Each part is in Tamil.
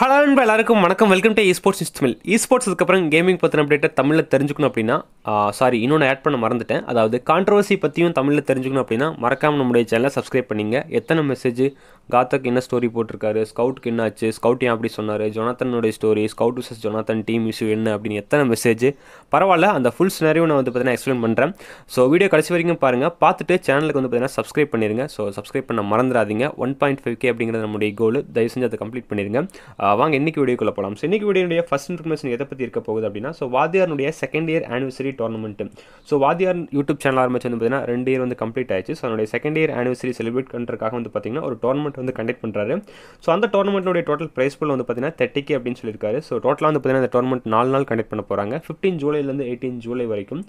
ஹலோ அன்பு எல்லாருக்கும் வணக்கம் welcome to esports is அதுக்கப்புறம் கேமிங் பற்றின அப்டேட்டை தமிழில் தெரிஞ்சுக்கணும் அப்படின்னா சாரி இன்னொன்று ஆட் பண்ண மறந்துட்டேன் அதாவது கான்ட்ரவர்சி பற்றியும் தமிழில் தெரிஞ்சுக்கணும் அப்படின்னா மறக்காமல் நம்முடைய சேனலை சப்ஸ்கிரைப் பண்ணிங்க எத்தனை மெசேஜ் காத்தக்கு என்ன ஸ்டோரி போட்டிருக்காரு ஸ்கவுட்க்கு என்ன ஆச்சு ஸ்கவுட் ஏன் அப்படி சொன்னார் ஜொனாத்தனுடைய story Scout versus Jonathan team issue என்ன அப்படின்னு எத்தனை மெசேஜ் பரவாயில்ல அந்த ஃபுல் ஸ்னேரையும் நான் வந்து பார்த்தீங்கன்னா எக்ஸ்பிளைன் பண்ணுறேன் ஸோ வீடியோ கடைசி வரைக்கும் பாருங்கள் பார்த்துட்டு சேனலுக்கு வந்து பார்த்தீங்கன்னா சப்ஸ்கிரைப் பண்ணிடுங்க ஸோ சப்ஸ்கிரைப் பண்ண மறந்துடாதீங்க ஒன் பாயிண்ட் ஃபைவ் கே அப்படிங்கிறது நம்முடைய கோல் தயவு செஞ்சு அதை கம்ப்ளீட் பண்ணிடுங்க வாங்க இன்னைக்கு வீடியோக்குள்ள போகலாம் ஸோ இன்னைக்கு வீடியோடைய ஃபஸ்ட் இன்ஃபர்மேஷன் எதை பற்றி இருக்க போகுது அப்படின்னா ஸோ வாதியாருடைய second year anniversary tournament so Vadhiyar YouTube channel ஆரம்பிச்சு வந்து பார்த்தீங்கன்னா ரெண்டு இயர் வந்து கம்ப்ளீட் ஆயிடுச்சு ஸோ அதனுடைய செகண்ட் இயர் ஆனிவர்சரி செலிப்ரேட் பண்ணுறதுக்காக வந்து பார்த்தீங்கன்னா ஒரு டோர்னமெண்ட் வந்து கண்டக்ட் பண்ணுறாரு ஸோ அந்த டோர்னமெண்ட்டுடைய டோட்டல் ப்ரைஸ் புல் வந்து பார்த்தீங்கன்னா தேர்ட்டிக்கு அப்படின்னு சொல்லியிருக்காரு ஸோ டோட்டலாக வந்து பார்த்தீங்கன்னா இந்த டோர்னமெண்ட் நாலு நாள் கண்டக்ட் பண்ண போகிறாங்க ஃபிஃப்டீன் ஜூலைலேருந்து எயிட்டீன் ஜூலை வரைக்கும்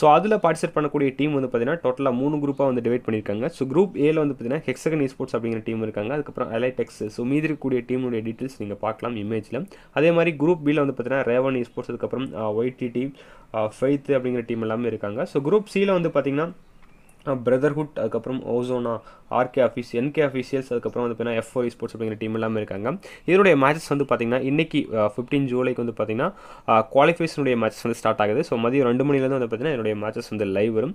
ஸோ அதில் பார்ட்டிசிபேட் பண்ணக்கூடிய டீம் வந்து பார்த்தீங்கன்னா டோட்டலாக மூணு குரூப்பாக வந்து டிவைட் பண்ணியிருக்காங்க ஸோ குரூப் ஏல வந்து பார்த்தீங்கன்னா ஹெக்ஸகன் இஸ்போர்ட்ஸ் அப்படிங்கிற டீம் இருக்காங்க அதுக்கப்புறம் அலைடெக்ஸ் ஸோ மீதி இருக்கக்கூடிய டீமுடைய டீட்டெயில்ஸ் நீங்கள் நீங்கள் பார்க்கலாம் இமேஜில் அதே மாதிரி குரூப் பியில் வந்து பார்த்தீங்கன்னா ரேவன் இஸ்போர்ட்ஸ் அதுக்கப்புறம் டி ஃபெய்த் அப்படிங்கிற டீம் எல்லாமே இருக்காங்க ஸோ குரூப் சியில் வந்து பார்த்திங்கன்னா பிரதர்ஹுட் அதுக்கப்புறம் ஓசோனா ஆர்கே ஆஃபீஸ் என்கே அஃபீஷியல்ஸ் அதுக்கப்புறம் வந்து பார்த்தீங்கன்னா எஃப்ஓ ஸ்போர்ட்ஸ் அப்படிங்கிற டீம் எல்லாமே இருக்காங்க இதனுடைய மேட்சஸ் வந்து பார்த்திங்கன்னா இன்றைக்கி ஃபிஃப்டீன் ஜூலைக்கு வந்து பார்த்திங்கன்னா குவாலிஃபிகேஷனுடைய மேட்சஸ் வந்து ஸ்டார்ட் ஆகுது ஸோ மதியம் ரெண்டு மணிலேருந்து வந்து பார்த்திங்கன்னா என்னுடைய மேட்சஸ் வந்து லைவ் வரும்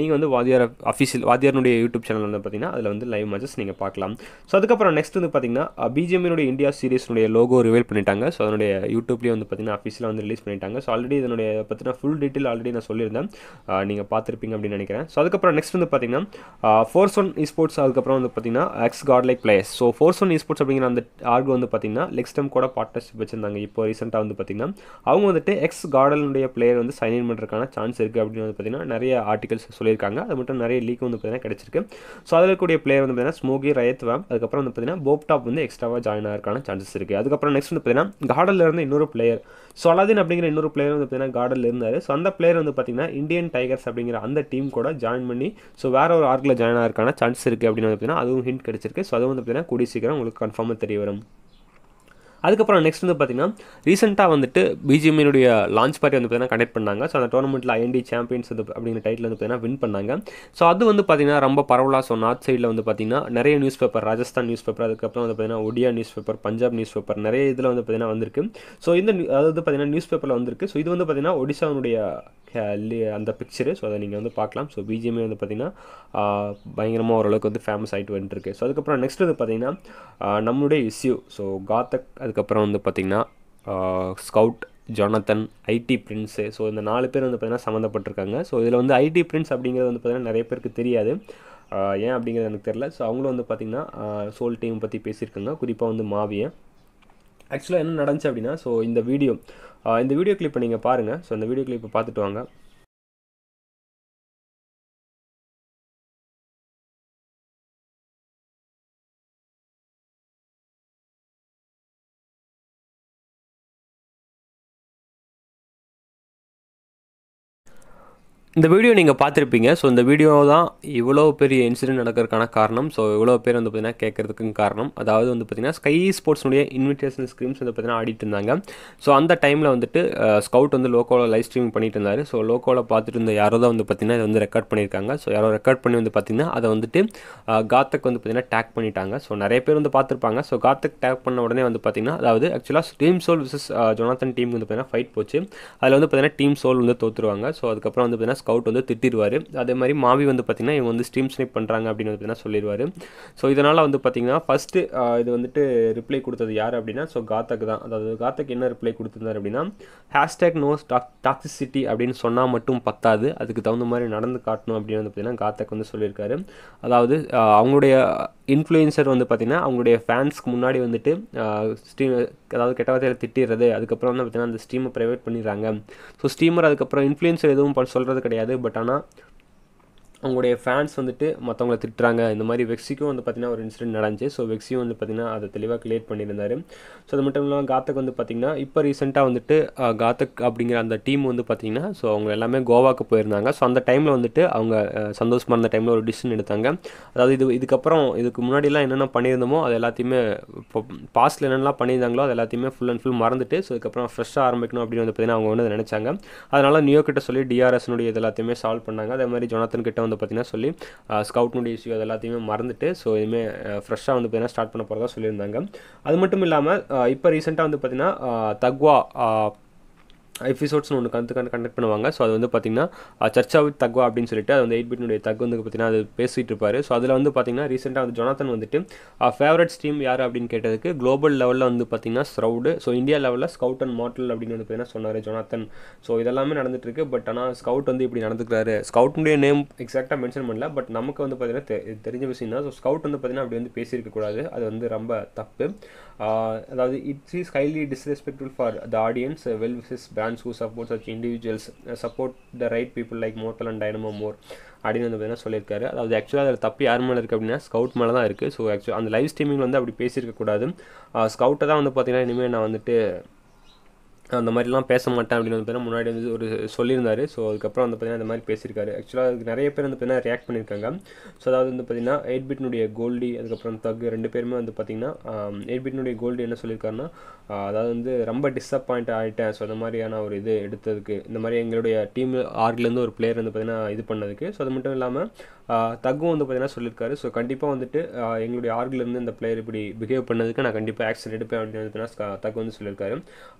நீங்கள் வந்து வாதியார் அஃபீஷியல் வாதியாரனுடைய யூடியூப் சேனல் வந்து பார்த்திங்கன்னா அதில் வந்து லைவ் மேட்சஸ் நீங்கள் பார்க்கலாம் ஸோ அதுக்கப்புறம் நெக்ஸ்ட் வந்து பார்த்திங்கன்னா பிஜிஎம்னுடைய இந்தியா சீரிஸ்னுடைய லோகோ ரிவீல் பண்ணிட்டாங்க ஸோ அதனுடைய யூடியூப்லேயே வந்து பார்த்திங்கன்னா அஃபீஷியலாக வந்து ரிலீஸ் பண்ணிட்டாங்க ஸோ ஆல்ரெடி இதனுடைய பற்றின ஃபுல் டீட்டெயில் ஆல்ரெடி நான் சொல்லியிருந்தேன் நீங்கள் பார்த்துருப்பீங்க அப்படின்னு நினைக்கிறேன் ஸோ அதுக்கப்புறம் நெக்ஸ்ட் வந்து பார்த்தீங்கன்னா ஃபோர்ஸ் ஒன் ஸ்போர்ட்ஸ் அதுக்கப்புறம் வந்து பார்த்தீங்கன்னா X God like place so force one sports அப்படிங்கிற அந்த ஆர்க் வந்து பார்த்தீங்கன்னா டைம் கூட பார்ட்னர்ஷிப் வச்சிருந்தாங்க இப்போ ரீசெண்டாக வந்து பார்த்தீங்கன்னா அவங்க வந்துட்டு எக்ஸ் கார்டனுடைய பிளேயர் வந்து சைன் இன் பண்ணுறதுக்கான சான்ஸ் இருக்குது அப்படின்னு வந்து பார்த்தீங்கன்னா நிறைய ஆர்டிகல்ஸ் சொல்லியிருக்காங்க அது மட்டும் நிறைய லீக் வந்து பார்த்தீங்கன்னா கிடச்சிருக்கு ஸோ அதில் இருக்கக்கூடிய பிளேயர் வந்து பார்த்தீங்கன்னா ஸ்மோகி ரயத் வேம் அதுக்கப்புறம் வந்து பார்த்தீங்கன்னா போப்டாப் வந்து எக்ஸ்ட்ராவாக ஜாயின் ஆகிறதுக்கான சான்சஸ் இருக்குது அதுக்கப்புறம் நெக்ஸ்ட் வந்து பார்த்தீங்கன்னா கார்டனில் இருந்து இன்னொரு பிளேயர் ஸோ அலாதீன் அப்படிங்கிற இன்னொரு பிளேயர் வந்து பார்த்தீங்கன்னா கார்டனில் இருந்தார் ஸோ அந்த பிளேயர் வந்து பார்த்தீங்கன்னா இந்தியன் டைகர்ஸ் அப்படிங்கிற அந்த டீம் கூட ஜாயின் பண்ணி பண்ணி ஸோ வேறு ஒரு ஆர்க்கில் ஜாயின் ஆகிறதுக்கான சான்ஸ் இருக்குது அப்படின்னு வந்து பார்த்தீங்கன்னா அதுவும் ஹிண்ட் கிடச்சிருக்கு ஸோ அது வந்து பார்த்தீங்கன்னா கூடிய சீக்கிரம் உங்களுக்கு கன்ஃபார்மாக தெரிய வரும் அதுக்கப்புறம் நெக்ஸ்ட் வந்து பார்த்தீங்கன்னா ரீசெண்டாக வந்துட்டு பிஜிஎம்னுடைய லான்ச் பார்ட்டி வந்து பார்த்தீங்கன்னா கனெக்ட் பண்ணாங்க ஸோ அந்த டோர்னமெண்ட்டில் ஐஎன்டி சாம்பியன்ஸ் வந்து அப்படிங்கிற டைட்டில் வந்து பார்த்தீங்கன்னா வின் பண்ணாங்க ஸோ அது வந்து பார்த்தீங்கன்னா ரொம்ப பரவலாக ஸோ நார்த் சைடில் வந்து பார்த்தீங்கன்னா நிறைய newspaper Rajasthan newspaper அதுக்கப்புறம் வந்து பார்த்தீங்கன்னா Odia newspaper Punjab newspaper நிறைய இதில் வந்து பார்த்தீங்கன்னா வந்திருக்கு ஸோ இந்த அதாவது பார்த்திங்கன்னா நியூஸ் பேப்பரில் வந்திருக்கு ஸோ இது வந்து பார்த்திங்கன்னா ஒடிசாவுடைய அந்த பிக்சரு ஸோ அதை நீங்கள் வந்து பார்க்கலாம் ஸோ பிஜிஎம்ஏ வந்து பார்த்திங்கன்னா பயங்கரமாக ஓரளவுக்கு வந்து ஃபேமஸ் ஆகிட்டு வந்துட்டுருக்கு ஸோ அதுக்கப்புறம் நெக்ஸ்ட் வந்து பார்த்திங்கன்னா நம்மளுடைய இஸ்யூ ஸோ காத்தக் அதுக்கப்புறம் வந்து பார்த்திங்கன்னா Scout Jonathan ID Prince so இந்த நாலு பேர் வந்து பார்த்திங்கன்னா சம்மந்தப்பட்டிருக்காங்க ஸோ இதில் வந்து ஐடி பிரின்ஸ் அப்படிங்கிறது வந்து பார்த்திங்கன்னா நிறைய பேருக்கு தெரியாது ஏன் அப்படிங்கிறது எனக்கு தெரில ஸோ அவங்களும் வந்து பார்த்திங்கன்னா சோல் டீம் பற்றி பேசியிருக்காங்க குறிப்பாக வந்து மாவியன் ஆக்சுவலாக என்ன நடந்துச்சு அப்படின்னா ஸோ இந்த வீடியோ இந்த வீடியோ கிளிப்பை நீங்கள் பாருங்கள் ஸோ இந்த வீடியோ கிளிப்பை பார்த்துட்டு வாங்க இந்த வீடியோ நீங்கள் பார்த்துருப்பீங்க ஸோ இந்த வீடியோ தான் இவ்வளோ பெரிய இன்சிடென்ட் நடக்கிறதுக்கான காரணம் ஸோ இவ்வளோ பேர் வந்து பார்த்திங்கன்னா கேட்குறதுக்கும் காரணம் அதாவது வந்து பார்த்திங்கன்னா ஸ்கை ஸ்போர்ட்ஸ்னுடைய இன்விடேஷன் ஸ்க்ரீம்ஸ் வந்து பார்த்திங்கன்னா ஆடிட்டு இருந்தாங்க ஸோ அந்த டைமில் வந்துட்டு ஸ்கவுட் uh, வந்து லோக்கோவில் லைவ் ஸ்ட்ரீமிங் பண்ணிட்டு இருந்தார் ஸோ லோக்கோவில் பார்த்துட்டு இருந்த யாரோ தான் வந்து பார்த்திங்கன்னா இதை வந்து ரெக்கார்ட் பண்ணியிருக்காங்க ஸோ யாரோ ரெக்கார்ட் பண்ணி வந்து பார்த்திங்கன்னா அதை வந்துட்டு காத்தக் uh, வந்து பார்த்திங்கன்னா டேக் பண்ணிட்டாங்க ஸோ நிறைய பேர் வந்து பார்த்துருப்பாங்க ஸோ காத்தக் டேக் பண்ண உடனே வந்து பார்த்திங்கன்னா அதாவது ஆக்சுவலாக team Soul versus Jonathan team வந்து பார்த்திங்கன்னா ஃபைட் போச்சு அதில் வந்து பார்த்திங்கன்னா டீம் சோல் வந்து தோற்றுருவாங்க ஸோ அதுக்கப்புறம் வந்து ஸ்கவுட் வந்து திட்டிடுவார் அதே மாதிரி மாவி வந்து பார்த்திங்கன்னா இவங்க வந்து ஸ்ட்ரீம் ஸ்னிப் பண்ணுறாங்க அப்படின்னு பார்த்தீங்கன்னா சொல்லிடுவார் ஸோ இதனால் வந்து பார்த்திங்கன்னா ஃபஸ்ட்டு இது வந்துட்டு ரிப்ளை கொடுத்தது யார் அப்படின்னா ஸோ காத்தக் தான் அதாவது காத்தக் என்ன ரிப்ளை கொடுத்துருந்தார் அப்படின்னா ஹேஷ்டேக் நோ டாக் டாக்ஸிசிட்டி அப்படின்னு சொன்னால் மட்டும் பத்தாது அதுக்கு தகுந்த மாதிரி நடந்து காட்டணும் அப்படின்னு வந்து பார்த்திங்கன்னா காத்தக் வந்து சொல்லியிருக்காரு அதாவது அவங்களுடைய இன்ஃப்ளூயன்சர் வந்து பார்த்திங்கன்னா அவங்களுடைய ஃபேன்ஸ்க்கு முன்னாடி வந்துட்டு ஸ்ட்ரீம் அதாவது கெட்ட வார்த்தையில் திட்டிடுறது அதுக்கப்புறம் வந்து பார்த்திங்கன்னா அந்த ஸ்ட்ரீமை ப்ரைவேட் பண்ணிடுறாங்க ஸோ ஸ்ட்ரீமர் அதுக்கப்புறம் இன்ஃப்ளூயன்சர் எதுவும் சொல்கிறதுக்கு கிடையாது பட் ஆனால் அவங்களுடைய ஃபேன்ஸ் வந்துட்டு மற்றவங்கள திட்டுறாங்க இந்த மாதிரி வெக்ஸிக்கும் வந்து பார்த்திங்கன்னா ஒரு இன்சிடென்ட் நடந்துச்சு ஸோ வெக்ஸியும் வந்து பார்த்திங்கன்னா அதை தெளிவாக கிளியர் பண்ணியிருந்தார் ஸோ அது மட்டும் இல்லாமல் காத்தக் வந்து பார்த்திங்கன்னா இப்போ ரீசெண்டாக வந்துட்டு காத்தக் அப்படிங்கிற அந்த டீம் வந்து பார்த்திங்கன்னா ஸோ அவங்க எல்லாமே கோவாக்கு போயிருந்தாங்க ஸோ அந்த டைமில் வந்துட்டு அவங்க சந்தோஷமாக இருந்த டைமில் ஒரு டிசிஷன் எடுத்தாங்க அதாவது இது இதுக்கப்புறம் இதுக்கு முன்னாடிலாம் என்னென்ன பண்ணியிருந்தோமோ அது எல்லாத்தையுமே இப்போ பாஸ்ட்டில் என்னென்னலாம் பண்ணியிருந்தாங்களோ அது எல்லாத்தையுமே ஃபுல் அண்ட் ஃபுல் மறந்துட்டு ஸோ அதுக்கப்புறம் ஃப்ரெஷ்ஷாக ஆரம்பிக்கணும் அப்படின்னு வந்து பார்த்திங்கன்னா அவங்க வந்து நினச்சாங்க அதனால் நியூ சொல்லி டிஆர்எஸ்னுடைய இது எல்லாத்தையுமே சால்வ் பண்ணாங்க அதே மாதிரி ஜொனத்தன் கிட்ட வந்து பார்த்தீங்கன்னா சொல்லி ஸ்கவுட்னுடைய இஷ்யூ அது எல்லாத்தையுமே மறந்துட்டு ஸோ இதுவுமே ஃப்ரெஷ்ஷாக வந்து பார்த்தீங்கன்னா ஸ்டார்ட் பண்ண போகிறதா சொல்லியிருந்தாங்க அது மட்டும் இல்லாமல் இப்போ ரீசெண்டாக வந்து பார்த்தீங்கன்னா தக்வா எபிசோட்ஸ் ஒன்று கண்டு கண்டக்ட் பண்ணுவாங்க ஸோ அது வந்து பார்த்திங்கன்னா சர்ச்சா வித் தக்வா அப்படின்னு சொல்லிட்டு அது வந்து எயிட் பிட்னுடைய தக் வந்து பார்த்திங்கன்னா அது பேசிகிட்டு இருப்பார் ஸோ அதில் வந்து பார்த்திங்கன்னா ரீசெண்டாக வந்து ஜொனாத்தன் வந்துட்டு ஃபேவரட் ஸ்ட்ரீம் யார் அப்படின்னு கேட்டதுக்கு குளோபல் லெவலில் வந்து பார்த்திங்கன்னா ஸ்ரௌடு ஸோ இந்தியா லெவலில் ஸ்கவுட் அண்ட் மாடல் அப்படின்னு வந்து பார்த்திங்கன்னா சொன்னார் ஜொனாத்தன் ஸோ இதெல்லாமே நடந்துட்டுருக்கு பட் ஆனால் ஸ்கவுட் வந்து இப்படி நடந்துக்கிறாரு ஸ்கவுட்னுடைய நேம் எக்ஸாக்டாக மென்ஷன் பண்ணல பட் நமக்கு வந்து பார்த்திங்கன்னா தெரிஞ்ச விஷயம் தான் ஸோ ஸ்கவுட் வந்து பார்த்திங்கன்னா அப்படி வந்து பேசியிருக்கக்கூடாது அது வந்து ரொம்ப தப்பு அதாவது it's is highly disrespectful for the audience well versus brand fans who support such individuals support the right people like Mortal and Dynamo more அப்படின்னு வந்து பார்த்தீங்கன்னா சொல்லியிருக்காரு அதாவது ஆக்சுவலாக அதில் தப்பு யார் மேலே இருக்குது அப்படின்னா ஸ்கவுட் மேலே தான் இருக்குது ஸோ ஆக்சுவலாக அந்த லைவ் ஸ்ட்ரீமிங் வந்து அப்படி பேசியிருக்கக்கூடாது ஸ்கவுட்டை தான் வந்து பார்த்தீங்கன்னா இனிமேல் நான் வந்துட்டு அந்த மாதிரிலாம் பேச மாட்டேன் அப்படின்னு வந்து பார்த்தீங்கன்னா முன்னாடி வந்து ஒரு சொல்லியிருந்தாரு ஸோ அதுக்கப்புறம் வந்து பார்த்தீங்கன்னா இந்த மாதிரி பேசியிருக்காரு ஆக்சுவலாக அதுக்கு நிறைய பேர் வந்து பார்த்தீங்கன்னா ரியாக்ட் பண்ணியிருக்காங்க ஸோ அதாவது வந்து பார்த்தீங்கன்னா எயிட் பிட்னுடைய கோல்டி அதுக்கப்புறம் தகு ரெண்டு பேருமே வந்து பார்த்தீங்கன்னா எயிட் பிட்னுடைய கோல்டு என்ன சொல்லியிருக்காருன்னா அதாவது வந்து ரொம்ப டிஸப்பாயிண்ட் ஆகிட்டேன் ஸோ அந்த மாதிரியான ஒரு இது எடுத்ததுக்கு இந்த மாதிரி எங்களுடைய டீம் ஆர்ட்லேருந்து ஒரு பிளேயர் வந்து பார்த்தீங்கன்னா இது பண்ணதுக்கு ஸோ அது மட்டும் இல்லாமல் தகுவும் வந்து பார்த்தீங்கன்னா சொல்லியிருக்காரு ஸோ கண்டிப்பாக வந்துட்டு எங்களுடைய ஆர்ட்லேருந்து இந்த பிளேயர் இப்படி பிஹேவ் பண்ணதுக்கு நான் கண்டிப்பாக ஆக்ஷன் எடுப்பேன் அப்படின்னு தகு வந்து சொல்லியிருக்காரு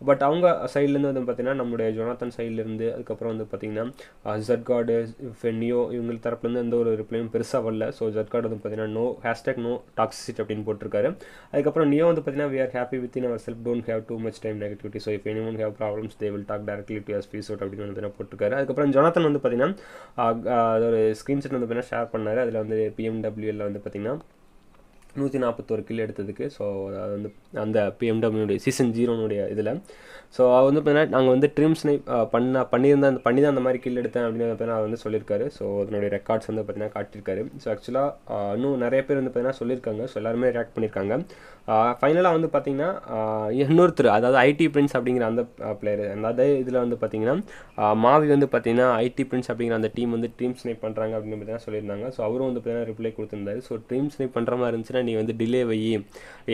பட் அவங்க சைட்லேருந்து வந்து பார்த்தீங்கன்னா நம்முடைய ஜொனாத்தன் சைட்லேருந்து அதுக்கப்புறம் வந்து பார்த்தீங்கன்னா ஜட்கார்டு ஃபென்னியோ இவங்க தரப்புலேருந்து எந்த ஒரு ரிப்ளையும் பெருசாக வரல ஸோ ஜட்கார்டு வந்து பார்த்தீங்கன்னா நோ ஹேஷ்டேக் நோ டாக்ஸிட் அப்படின்னு போட்டிருக்காரு அதுக்கப்புறம் நியோ வந்து பார்த்தீங்கன்னா we are happy within ourself don't have too much time negativity so if any one have problems they will talk directly to us peace out அப்படின்னு வந்து போட்டிருக்காரு அதுக்கப்புறம் ஜொனாத்தன் வந்து பார்த்தீங்கன்னா ஒரு ஸ்க்ரீன்ஷாட் வந்து பார்த்தீங்கன்னா ஷேர் பண்ணார் அதில் வந்து பிஎம்டபிள்யூஎல் வந்து பார்த்தீங்கன்னா நூற்றி நாற்பத்தோரு கில் எடுத்ததுக்கு ஸோ அது வந்து அந்த பிஎம்டபிள்யூடைய சீசன் ஜீரோனுடைய இதில் ஸோ அவர் வந்து பார்த்தீங்கன்னா நாங்கள் வந்து ட்ரீம்ஸ் பண்ண பண்ணியிருந்தா அந்த பண்ணி தான் அந்த மாதிரி கில் எடுத்தேன் அப்படின்னு பார்த்தீங்கன்னா அவர் வந்து சொல்லியிருக்காரு ஸோ அதனுடைய ரெக்கார்ட்ஸ் வந்து பார்த்தீங்கன்னா காட்டியிருக்காரு ஸோ ஆக்சுவலாக இன்னும் நிறைய பேர் வந்து பார்த்தீங்கன்னா சொல்லியிருக்காங்க ஸோ எல்லாருமே ரியாக்ட் பண்ணியிருக்காங்க ஃபைனலாக வந்து பார்த்தீங்கன்னா இன்னொருத்தர் அதாவது ஐடி பிரின்ஸ் அப்படிங்கிற அந்த பிளேயர் அதாவது இதில் வந்து பார்த்தீங்கன்னா மாவி வந்து பார்த்தீங்கன்னா ஐடி பிரின்ஸ் அப்படிங்கிற அந்த டீம் வந்து ட்ரீம்ஸ் ஸ்னைப் பண்ணுறாங்க அப்படின்னு பார்த்தீங்கன்னா சொல்லியிருந்தாங்க ஸோ அவரும் வந்து பார்த்தீங்கன்னா ரிப்ளை கொடுத்துருந்தாரு ஸோ ட்ரீம் ஸ்னைப் பண்ணுற மாதிரி இருந்துச்சுன்னா நீ வந்து டிலே வை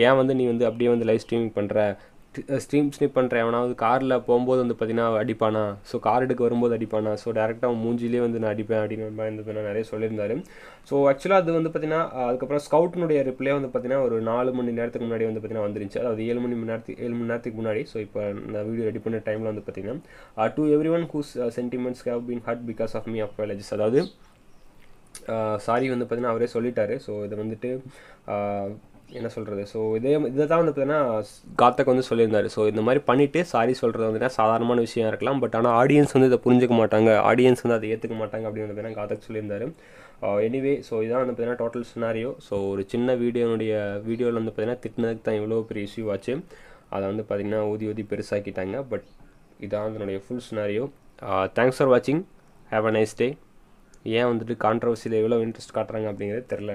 ஏன் வந்து நீ வந்து அப்படியே வந்து லைவ் ஸ்ட்ரீமிங் பண்ணுற ஸ்ட்ரீம் ஸ்னிப் பண்ணுற எவனாவது காரில் போகும்போது வந்து பார்த்தீங்கன்னா அடிப்பானா ஸோ கார் எடுக்க வரும்போது அடிப்பானா ஸோ டேரெக்டாக அவன் மூஞ்சிலே வந்து நான் அடிப்பேன் அப்படின்னு வந்து நிறைய சொல்லியிருந்தார் ஸோ ஆக்சுவலாக அது வந்து பார்த்தீங்கன்னா அதுக்கப்புறம் ஸ்கவுட்டினுடைய ரிப்ளே வந்து பார்த்தீங்கன்னா ஒரு நாலு மணி நேரத்துக்கு முன்னாடி வந்து பார்த்தீங்கன்னா வந்துருச்சு அதாவது ஏழு மணி நேரத்துக்கு ஏழு மணி நேரத்துக்கு முன்னாடி ஸோ இப்போ நான் வீடியோ ரெடி பண்ண டைமில் வந்து பார்த்தீங்கன்னா to everyone whose sentiments have been hurt because of me of அதாவது சாரி வந்து பார்த்திங்கன்னா அவரே சொல்லிட்டாரு ஸோ இதை வந்துட்டு என்ன சொல்கிறது ஸோ இதே இதை தான் வந்து பார்த்தீங்கன்னா காத்தக் வந்து சொல்லியிருந்தார் ஸோ இந்த மாதிரி பண்ணிவிட்டு சாரி சொல்கிறது வந்துட்டு சாதாரணமான விஷயம் இருக்கலாம் பட் ஆனால் ஆடியன்ஸ் வந்து இதை புரிஞ்சுக்க மாட்டாங்க ஆடியன்ஸ் வந்து அதை ஏற்றுக்க மாட்டாங்க அப்படின்னு பார்த்தீங்கன்னா காத்தக்கு சொல்லியிருந்தார் எனிவே ஸோ இதான் வந்து பார்த்தீங்கன்னா டோட்டல் சினாரியோ ஸோ ஒரு சின்ன வீடியோனுடைய வீடியோவில் வந்து பார்த்தீங்கன்னா திட்டினதுக்கு தான் இவ்வளோ பெரிய இஷ்யூ ஆச்சு அதை வந்து பார்த்திங்கன்னா ஊதி ஊதி பெருசாக்கிட்டாங்க பட் இதான் அதனுடைய ஃபுல் சினாரியோ தேங்க்ஸ் ஃபார் வாட்சிங் ஹாவ் அ நைஸ் டே ஏன் வந்துட்டு கான்ட்ரவர்சியில் எவ்வளோ இன்ட்ரெஸ்ட் காட்டுறாங்க அப்படிங்கிறது தெரில